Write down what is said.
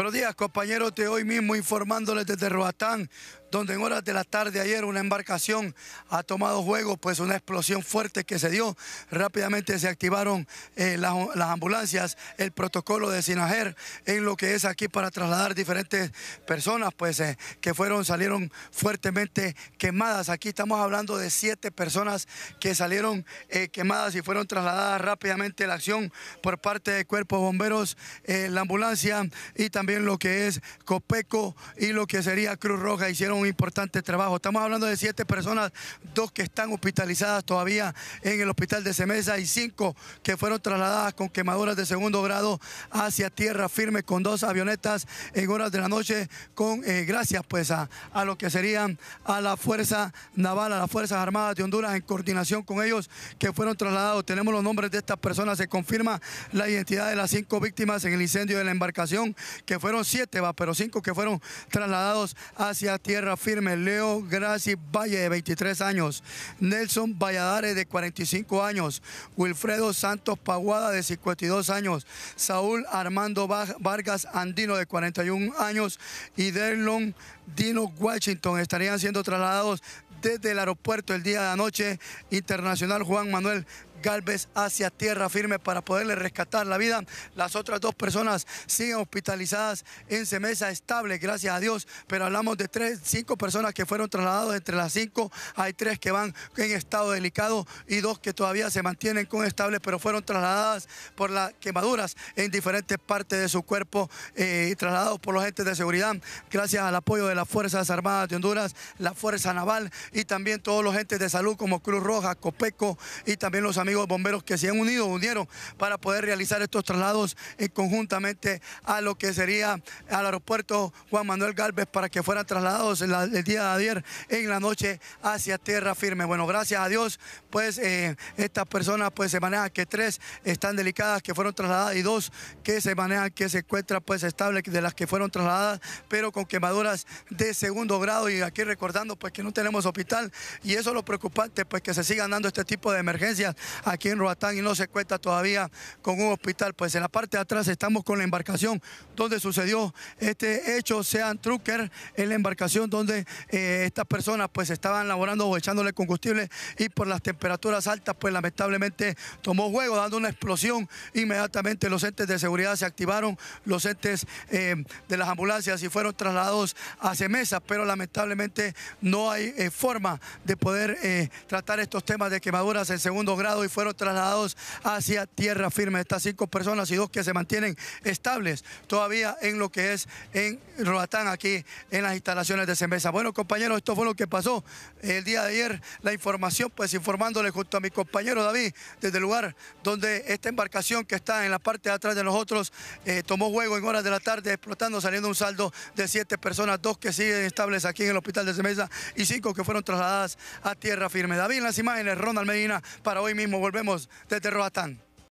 Buenos días, compañeros, de hoy mismo informándoles desde Roatán donde en horas de la tarde ayer una embarcación ha tomado juego, pues una explosión fuerte que se dio. Rápidamente se activaron eh, las, ambulancias, el protocolo de Sinajer en lo que es aquí para trasladar diferentes personas, pues eh, que fueron, salieron fuertemente quemadas. Aquí estamos hablando de siete personas que salieron eh, quemadas y fueron trasladadas rápidamente la acción por parte de cuerpos bomberos, la ambulancia y también lo que es Copeco y lo que sería Cruz Roja hicieron un importante trabajo. Estamos hablando de siete personas, dos que están hospitalizadas todavía en el hospital de Semesa y cinco que fueron trasladadas con quemaduras de segundo grado hacia tierra firme con dos avionetas en horas de la noche, con eh, gracias pues a, a, lo que serían a la Fuerza Naval, a las Fuerzas Armadas de Honduras en coordinación con ellos que fueron trasladados. Tenemos los nombres de estas personas, se confirma la identidad de las cinco víctimas en el incendio de la embarcación, que fueron siete, va, pero cinco que fueron trasladados hacia tierra firme. Leo Graci Valle, de 23 años. Nelson Valladares, de 45 años. Wilfredo Santos Paguada, de 52 años. Saúl Armando Vargas Andino, de 41 años. Y Derlon Dino Washington estarían siendo trasladados desde el aeropuerto el día de anoche, internacional Juan Manuel Galvez hacia tierra firme para poderle rescatar la vida. Las otras dos personas siguen hospitalizadas en semesa estable, gracias a Dios, pero hablamos de tres, cinco personas que fueron trasladadas entre las cinco. Hay tres que van en estado delicado y dos que todavía se mantienen con estable, pero fueron trasladadas por las quemaduras en diferentes partes de su cuerpo y eh, trasladados por los agentes de seguridad, gracias al apoyo de las Fuerzas Armadas de Honduras, la Fuerza Naval y también todos los agentes de salud como Cruz Roja, Copeco y también los amigos amigos bomberos que se han unido, unieron para poder realizar estos traslados eh, conjuntamente a lo que sería al aeropuerto Juan Manuel Galvez para que fueran trasladados el día de ayer en la noche hacia tierra firme. Bueno, gracias a Dios, pues eh, estas personas pues se manejan que tres están delicadas que fueron trasladadas y dos que se manejan que se encuentran pues estable de las que fueron trasladadas, pero con quemaduras de segundo grado y aquí recordando pues que no tenemos hospital y eso es lo preocupante pues que se sigan dando este tipo de emergencias aquí en Roatán y no se cuenta todavía con un hospital. Pues en la parte de atrás estamos con la embarcación donde sucedió este hecho, sean Trucker, en la embarcación donde eh, estas personas pues estaban laborando o echándole combustible y por las temperaturas altas pues lamentablemente tomó juego dando una explosión. Inmediatamente los entes de seguridad se activaron, los entes eh, de las ambulancias y fueron trasladados a Semesa, pero lamentablemente no hay eh, forma de poder tratar estos temas de quemaduras en segundo grado fueron trasladados hacia tierra firme. Estas cinco personas y dos que se mantienen estables todavía en lo que es en Roatán, aquí en las instalaciones de Semesa. Bueno, compañeros, esto fue lo que pasó el día de ayer. La información, pues informándole junto a mi compañero David, desde el lugar donde esta embarcación que está en la parte de atrás de nosotros eh, tomó juego en horas de la tarde, explotando, saliendo un saldo de siete personas, dos que siguen estables aquí en el hospital de Semesa, y cinco que fueron trasladadas a tierra firme. David, las imágenes, Ronald Medina, para hoy mismo volvemos desde Roatán.